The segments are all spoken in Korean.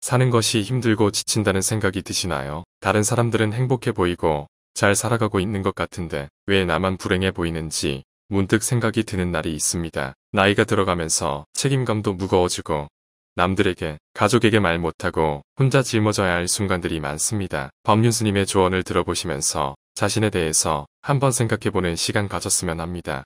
사는 것이 힘들고 지친다는 생각이 드시나요? 다른 사람들은 행복해 보이고 잘 살아가고 있는 것 같은데 왜 나만 불행해 보이는지 문득 생각이 드는 날이 있습니다. 나이가 들어가면서 책임감도 무거워지고 남들에게 가족에게 말 못하고 혼자 짊어져야 할 순간들이 많습니다. 법륜스님의 조언을 들어보시면서 자신에 대해서 한번 생각해보는 시간 가졌으면 합니다.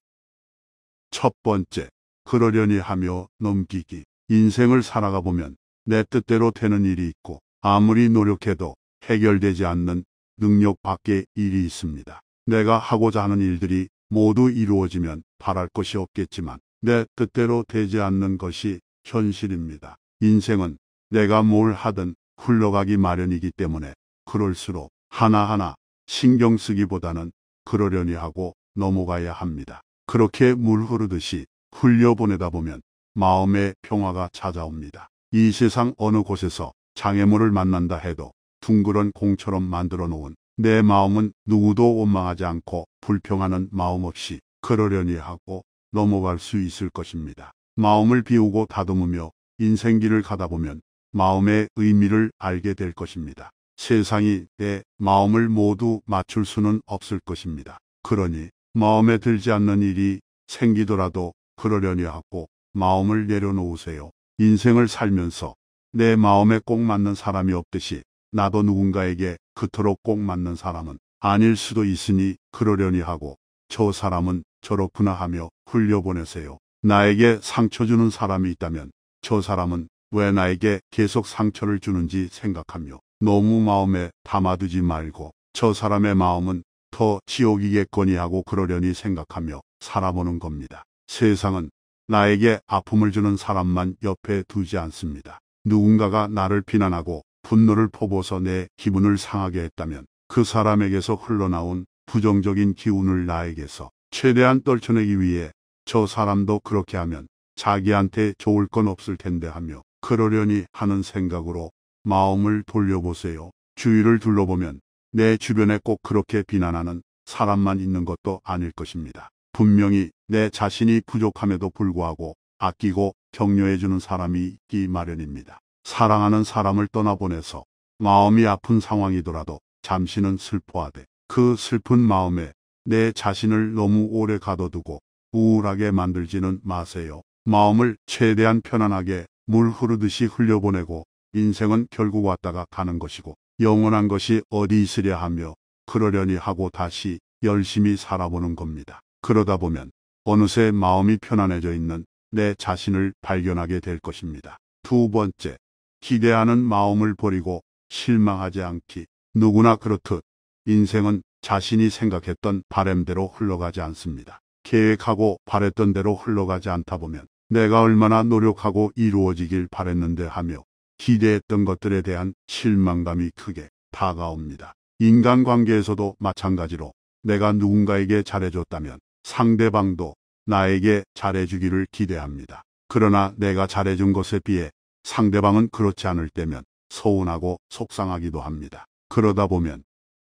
첫 번째, 그러려니 하며 넘기기. 인생을 살아가 보면 내 뜻대로 되는 일이 있고 아무리 노력해도 해결되지 않는 능력 밖의 일이 있습니다. 내가 하고자 하는 일들이 모두 이루어지면 바랄 것이 없겠지만 내 뜻대로 되지 않는 것이 현실입니다. 인생은 내가 뭘 하든 흘러가기 마련이기 때문에 그럴수록 하나하나 신경 쓰기보다는 그러려니 하고 넘어가야 합니다. 그렇게 물 흐르듯이 흘려보내다 보면 마음의 평화가 찾아옵니다. 이 세상 어느 곳에서 장애물을 만난다 해도 둥그런 공처럼 만들어 놓은 내 마음은 누구도 원망하지 않고 불평하는 마음 없이 그러려니 하고 넘어갈 수 있을 것입니다. 마음을 비우고 다듬으며 인생길을 가다 보면 마음의 의미를 알게 될 것입니다. 세상이 내 마음을 모두 맞출 수는 없을 것입니다. 그러니 마음에 들지 않는 일이 생기더라도 그러려니 하고 마음을 내려놓으세요. 인생을 살면서 내 마음에 꼭 맞는 사람이 없듯이 나도 누군가에게 그토록 꼭 맞는 사람은 아닐 수도 있으니 그러려니 하고 저 사람은 저렇구나 하며 흘려보내세요 나에게 상처 주는 사람이 있다면 저 사람은 왜 나에게 계속 상처를 주는지 생각하며 너무 마음에 담아두지 말고 저 사람의 마음은 더 지옥이겠거니 하고 그러려니 생각하며 살아보는 겁니다. 세상은 나에게 아픔을 주는 사람만 옆에 두지 않습니다. 누군가가 나를 비난하고 분노를 퍼부어서 내 기분을 상하게 했다면 그 사람에게서 흘러나온 부정적인 기운을 나에게서 최대한 떨쳐내기 위해 저 사람도 그렇게 하면 자기한테 좋을 건 없을 텐데 하며 그러려니 하는 생각으로 마음을 돌려보세요. 주위를 둘러보면 내 주변에 꼭 그렇게 비난하는 사람만 있는 것도 아닐 것입니다. 분명히 내 자신이 부족함에도 불구하고 아끼고 격려해주는 사람이 있기 마련입니다. 사랑하는 사람을 떠나보내서 마음이 아픈 상황이더라도 잠시는 슬퍼하되 그 슬픈 마음에 내 자신을 너무 오래 가둬두고 우울하게 만들지는 마세요. 마음을 최대한 편안하게 물 흐르듯이 흘려보내고 인생은 결국 왔다가 가는 것이고 영원한 것이 어디 있으랴 하며 그러려니 하고 다시 열심히 살아보는 겁니다. 그러다 보면 어느새 마음이 편안해져 있는 내 자신을 발견하게 될 것입니다. 두 번째, 기대하는 마음을 버리고 실망하지 않기. 누구나 그렇듯 인생은 자신이 생각했던 바램대로 흘러가지 않습니다. 계획하고 바랬던 대로 흘러가지 않다 보면 내가 얼마나 노력하고 이루어지길 바랬는데 하며 기대했던 것들에 대한 실망감이 크게 다가옵니다. 인간관계에서도 마찬가지로 내가 누군가에게 잘해줬다면 상대방도 나에게 잘해주기를 기대합니다. 그러나 내가 잘해준 것에 비해 상대방은 그렇지 않을 때면 서운하고 속상하기도 합니다. 그러다 보면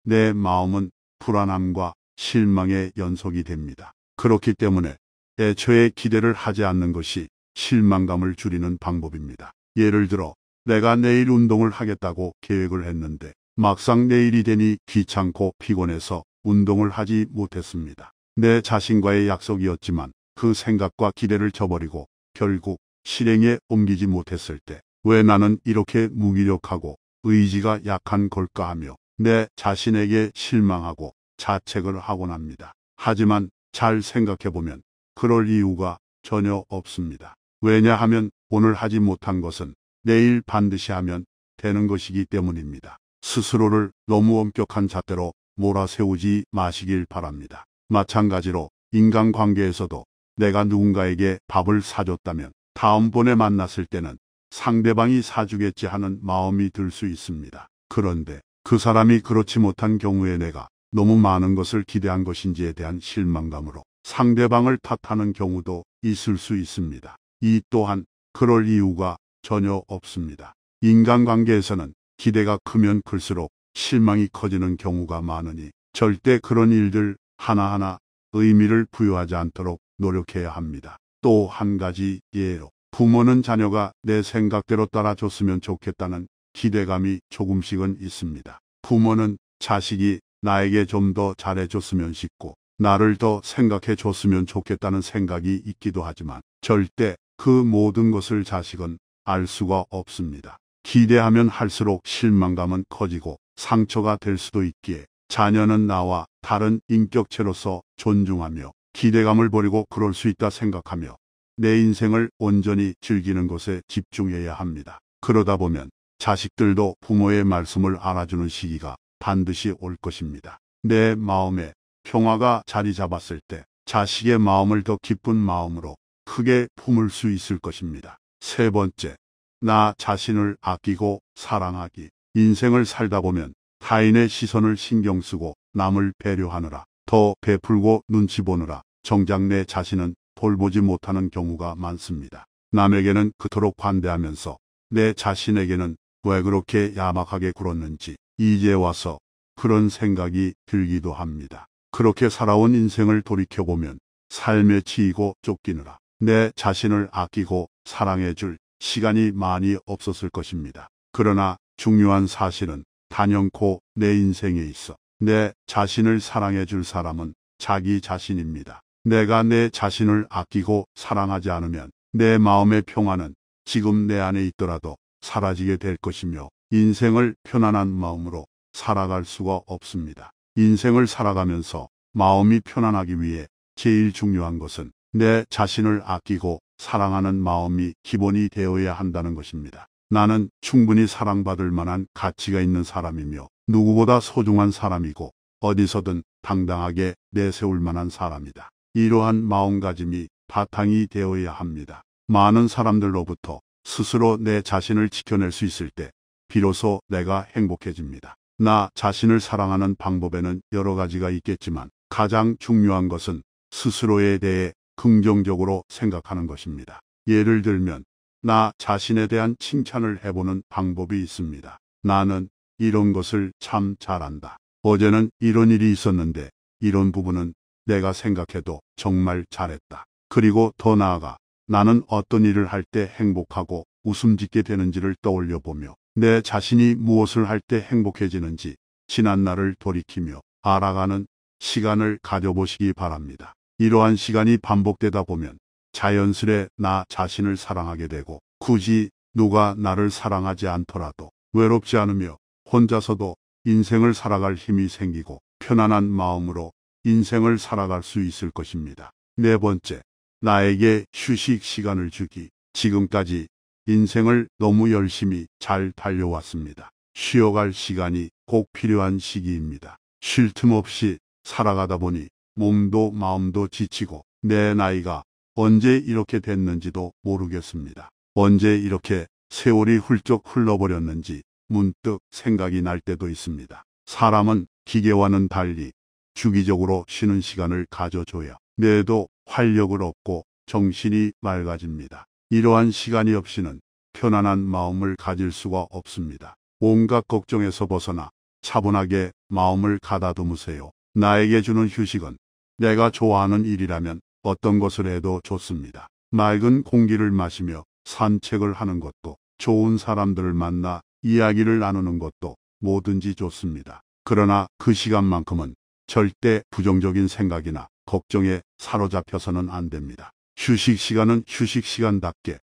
내 마음은 불안함과 실망의 연속이 됩니다. 그렇기 때문에 애초에 기대를 하지 않는 것이 실망감을 줄이는 방법입니다. 예를 들어 내가 내일 운동을 하겠다고 계획을 했는데 막상 내일이 되니 귀찮고 피곤해서 운동을 하지 못했습니다. 내 자신과의 약속이었지만 그 생각과 기대를 저버리고 결국 실행에 옮기지 못했을 때 왜 나는 이렇게 무기력하고 의지가 약한 걸까 하며 내 자신에게 실망하고 자책을 하곤 합니다. 하지만 잘 생각해보면 그럴 이유가 전혀 없습니다. 왜냐하면 오늘 하지 못한 것은 내일 반드시 하면 되는 것이기 때문입니다. 스스로를 너무 엄격한 잣대로 몰아세우지 마시길 바랍니다. 마찬가지로 인간관계에서도 내가 누군가에게 밥을 사줬다면 다음번에 만났을 때는 상대방이 사주겠지 하는 마음이 들 수 있습니다. 그런데 그 사람이 그렇지 못한 경우에 내가 너무 많은 것을 기대한 것인지에 대한 실망감으로 상대방을 탓하는 경우도 있을 수 있습니다. 이 또한 그럴 이유가 전혀 없습니다. 인간관계에서는 기대가 크면 클수록 실망이 커지는 경우가 많으니 절대 그런 일들 하나하나 의미를 부여하지 않도록 노력해야 합니다. 또 한 가지 예로 부모는 자녀가 내 생각대로 따라줬으면 좋겠다는 기대감이 조금씩은 있습니다. 부모는 자식이 나에게 좀 더 잘해줬으면 싶고 나를 더 생각해줬으면 좋겠다는 생각이 있기도 하지만 절대 그 모든 것을 자식은 알 수가 없습니다. 기대하면 할수록 실망감은 커지고 상처가 될 수도 있기에 자녀는 나와 다른 인격체로서 존중하며 기대감을 버리고 그럴 수 있다 생각하며 내 인생을 온전히 즐기는 것에 집중해야 합니다. 그러다 보면 자식들도 부모의 말씀을 알아주는 시기가 반드시 올 것입니다. 내 마음에 평화가 자리 잡았을 때 자식의 마음을 더 깊은 마음으로 크게 품을 수 있을 것입니다. 세 번째, 나 자신을 아끼고 사랑하기. 인생을 살다 보면 타인의 시선을 신경 쓰고 남을 배려하느라 더 베풀고 눈치 보느라 정작 내 자신은 돌보지 못하는 경우가 많습니다. 남에게는 그토록 관대하면서 내 자신에게는 왜 그렇게 야박하게 굴었는지 이제 와서 그런 생각이 들기도 합니다. 그렇게 살아온 인생을 돌이켜보면 삶에 치이고 쫓기느라 내 자신을 아끼고 사랑해줄 시간이 많이 없었을 것입니다. 그러나 중요한 사실은 단연코 내 인생에 있어 내 자신을 사랑해 줄 사람은 자기 자신입니다. 내가 내 자신을 아끼고 사랑하지 않으면 내 마음의 평화는 지금 내 안에 있더라도 사라지게 될 것이며 인생을 편안한 마음으로 살아갈 수가 없습니다. 인생을 살아가면서 마음이 편안하기 위해 제일 중요한 것은 내 자신을 아끼고 사랑하는 마음이 기본이 되어야 한다는 것입니다. 나는 충분히 사랑받을 만한 가치가 있는 사람이며 누구보다 소중한 사람이고 어디서든 당당하게 내세울 만한 사람이다. 이러한 마음가짐이 바탕이 되어야 합니다. 많은 사람들로부터 스스로 내 자신을 지켜낼 수 있을 때 비로소 내가 행복해집니다. 나 자신을 사랑하는 방법에는 여러 가지가 있겠지만 가장 중요한 것은 스스로에 대해 긍정적으로 생각하는 것입니다. 예를 들면 나 자신에 대한 칭찬을 해보는 방법이 있습니다. 나는 이런 것을 참 잘한다. 어제는 이런 일이 있었는데 이런 부분은 내가 생각해도 정말 잘했다. 그리고 더 나아가 나는 어떤 일을 할 때 행복하고 웃음 짓게 되는지를 떠올려 보며 내 자신이 무엇을 할 때 행복해지는지 지난 날을 돌이키며 알아가는 시간을 가져보시기 바랍니다. 이러한 시간이 반복되다 보면 자연스레 나 자신을 사랑하게 되고 굳이 누가 나를 사랑하지 않더라도 외롭지 않으며 혼자서도 인생을 살아갈 힘이 생기고 편안한 마음으로 인생을 살아갈 수 있을 것입니다. 네 번째, 나에게 휴식 시간을 주기. 지금까지 인생을 너무 열심히 잘 달려왔습니다. 쉬어갈 시간이 꼭 필요한 시기입니다. 쉴 틈 없이 살아가다 보니 몸도 마음도 지치고 내 나이가 언제 이렇게 됐는지도 모르겠습니다. 언제 이렇게 세월이 훌쩍 흘러버렸는지 문득 생각이 날 때도 있습니다. 사람은 기계와는 달리 주기적으로 쉬는 시간을 가져줘야 뇌도 활력을 얻고 정신이 맑아집니다. 이러한 시간이 없이는 편안한 마음을 가질 수가 없습니다. 온갖 걱정에서 벗어나 차분하게 마음을 가다듬으세요. 나에게 주는 휴식은 내가 좋아하는 일이라면 어떤 것을 해도 좋습니다. 맑은 공기를 마시며 산책을 하는 것도 좋은 사람들을 만나 이야기를 나누는 것도 뭐든지 좋습니다. 그러나 그 시간만큼은 절대 부정적인 생각이나 걱정에 사로잡혀서는 안 됩니다. 휴식 시간은 휴식 시간답게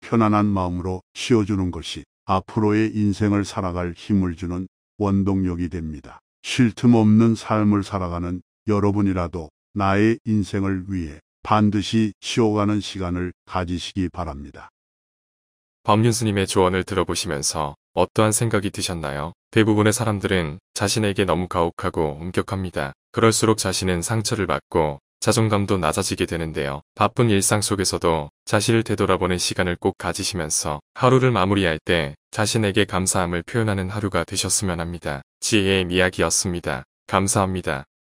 편안한 마음으로 쉬어주는 것이 앞으로의 인생을 살아갈 힘을 주는 원동력이 됩니다. 쉴 틈 없는 삶을 살아가는 여러분이라도 나의 인생을 위해 반드시 쉬어가는 시간을 가지시기 바랍니다. 법륜스님의 조언을 들어보시면서 어떠한 생각이 드셨나요? 대부분의 사람들은 자신에게 너무 가혹하고 엄격합니다. 그럴수록 자신은 상처를 받고 자존감도 낮아지게 되는데요. 바쁜 일상 속에서도 자신을 되돌아보는 시간을 꼭 가지시면서 하루를 마무리할 때 자신에게 감사함을 표현하는 하루가 되셨으면 합니다. 지혜의 이야기였습니다. 감사합니다.